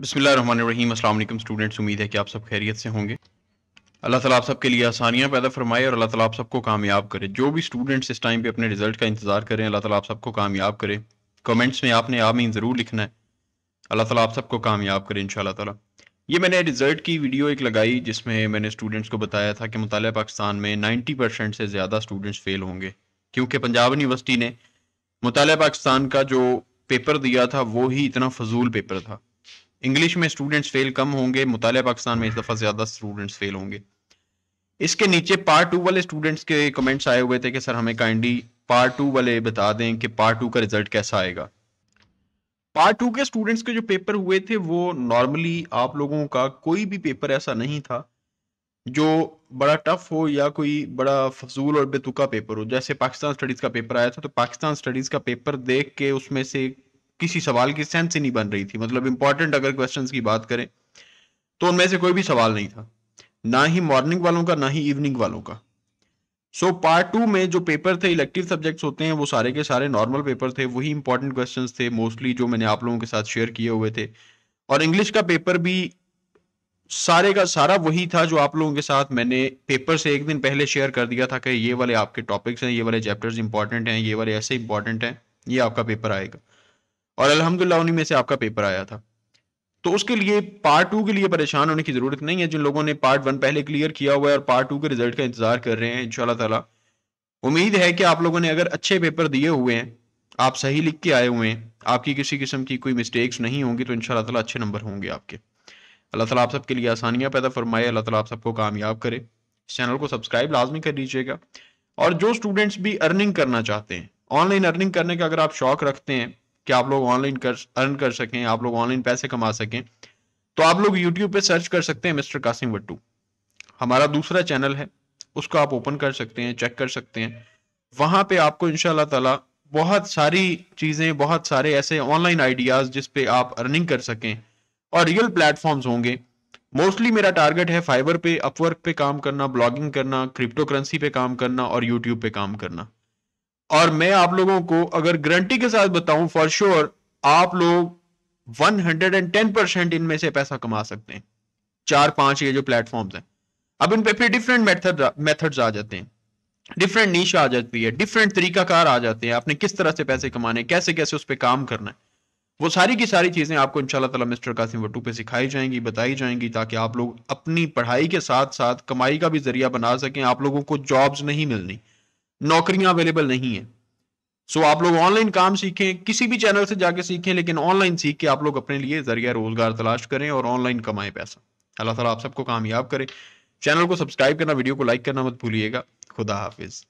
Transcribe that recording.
बसमिल students उम्मीद है कि आप सब खैरियत से होंगे अल्लाह ताला आप सबके लिए आसानियाँ पैदा फरमाए और अल्लाह ताला आप सबको कामयाब करे जो भी स्टूडेंट्स इस टाइम पे अपने रिजल्ट का इंतज़ार करें अल्लाह ताला आप सबको कामयाब करे कमेंट्स में आपने आमीन ज़रूर लिखना है अल्लाह ताला आप सबको कामयाब करे इन ताला ये मैंने रिज़ल्ट की वीडियो एक लगाई जिसमें मैंने स्टूडेंट्स को बताया था कि मुताल पाकिस्तान में नाइन्टी परसेंट से ज़्यादा स्टूडेंट्स फ़ेल होंगे क्योंकि पंजाब यूनिवर्सिटी ने मुताल पाकिस्तान का जो पेपर दिया था वो ही इतना फजूल पेपर था इंग्लिश में स्टूडेंट्स फेल कम होंगे मुताल पाकिस्तान में इस दफ़ा ज़्यादा स्टूडेंट्स फेल होंगे इसके नीचे पार्ट टू वाले स्टूडेंट्स के कमेंट्स आए हुए थे कि सर हमें काइंडली पार्ट टू वाले बता दें कि पार्ट टू का रिजल्ट कैसा आएगा पार्ट टू के स्टूडेंट्स के जो पेपर हुए थे वो नॉर्मली आप लोगों का कोई भी पेपर ऐसा नहीं था जो बड़ा टफ हो या कोई बड़ा फजूल और बेतुका पेपर हो जैसे पाकिस्तान स्टडीज़ का पेपर आया था तो पाकिस्तान स्टडीज़ का पेपर देख के उसमें से किसी सवाल की सेंस ही नहीं बन रही थी मतलब इंपॉर्टेंट अगर क्वेश्चंस की बात करें तो उनमें से कोई भी सवाल नहीं था ना ही मॉर्निंग वालों का ना ही इवनिंग वालों का सो पार्ट टू में जो पेपर थे इलेक्टिव सब्जेक्ट्स होते हैं वो सारे के सारे नॉर्मल पेपर थे वही इंपॉर्टेंट क्वेश्चन थे मोस्टली जो मैंने आप लोगों के साथ शेयर किए हुए थे और इंग्लिश का पेपर भी सारे का सारा वही था जो आप लोगों के साथ मैंने पेपर से एक दिन पहले शेयर कर दिया था कि ये वाले आपके टॉपिक्स हैं ये वाले चैप्टर्स इंपॉर्टेंट हैं ये वाले ऐसे इंपॉर्टेंट हैं ये आपका पेपर आएगा और अलहमदिल्ला उन्हीं में से आपका पेपर आया था तो उसके लिए पार्ट टू के लिए परेशान होने की ज़रूरत नहीं है जिन लोगों ने पार्ट वन पहले क्लियर किया हुआ है और पार्ट टू के रिजल्ट का इंतज़ार कर रहे हैं इन तला उम्मीद है कि आप लोगों ने अगर अच्छे पेपर दिए हुए हैं आप सही लिख के आए हुए हैं आपकी किसी किस्म की कोई मिस्टेक्स नहीं होंगी तो इनशाला तला अच्छे नंबर होंगे आपके अल्लाह तला आप सबके लिए आसानियाँ पैदा फरमाए अल्लाह तला आप सबको कामयाब करे इस चैनल को सब्सक्राइब लाजमी कर दीजिएगा और जो स्टूडेंट्स भी अर्निंग करना चाहते हैं ऑनलाइन अर्निंग करने का अगर आप शौक रखते हैं कि आप लोग ऑनलाइन कर अर्न कर सकें आप लोग ऑनलाइन पैसे कमा सकें तो आप लोग यूट्यूब पे सर्च कर सकते हैं मिस्टर कासिम वट्टू हमारा दूसरा चैनल है उसको आप ओपन कर सकते हैं चेक कर सकते हैं वहां पे आपको इन ताला बहुत सारी चीज़ें बहुत सारे ऐसे ऑनलाइन आइडियाज़ जिसपे आप अर्निंग कर सकें और रियल प्लेटफॉर्म्स होंगे मोस्टली मेरा टारगेट है फाइबर पे अपवर्क पे काम करना ब्लॉगिंग करना क्रिप्टो करेंसी पे काम करना और यूट्यूब पे काम करना और मैं आप लोगों को अगर गारंटी के साथ बताऊं फॉर श्योर आप लोग 110 परसेंट इनमें से पैसा कमा सकते हैं चार पांच ये जो प्लेटफॉर्म्स हैं अब इन पे फिर डिफरेंट मेथड मेथड्स आ जाते हैं डिफरेंट नीच आ जाती है डिफरेंट तरीकाकार आ जाते हैं आपने किस तरह से पैसे कमाने कैसे कैसे उस पर काम करना है वो सारी की सारी चीज़ें आपको इंशाल्लाह ताला मिस्टर कासिम वटू पे सिखाई जाएंगी बताई जाएंगी ताकि आप लोग अपनी पढ़ाई के साथ साथ कमाई का भी जरिया बना सकें आप लोगों को जॉब्स नहीं मिलनी नौकरियां अवेलेबल नहीं है सो so, आप लोग ऑनलाइन काम सीखें किसी भी चैनल से जाके सीखें लेकिन ऑनलाइन सीख के आप लोग अपने लिए जरिया रोजगार तलाश करें और ऑनलाइन कमाएं पैसा अल्लाह ताला आप सबको कामयाब करें चैनल को सब्सक्राइब करना वीडियो को लाइक करना मत भूलिएगा खुदा हाफिज़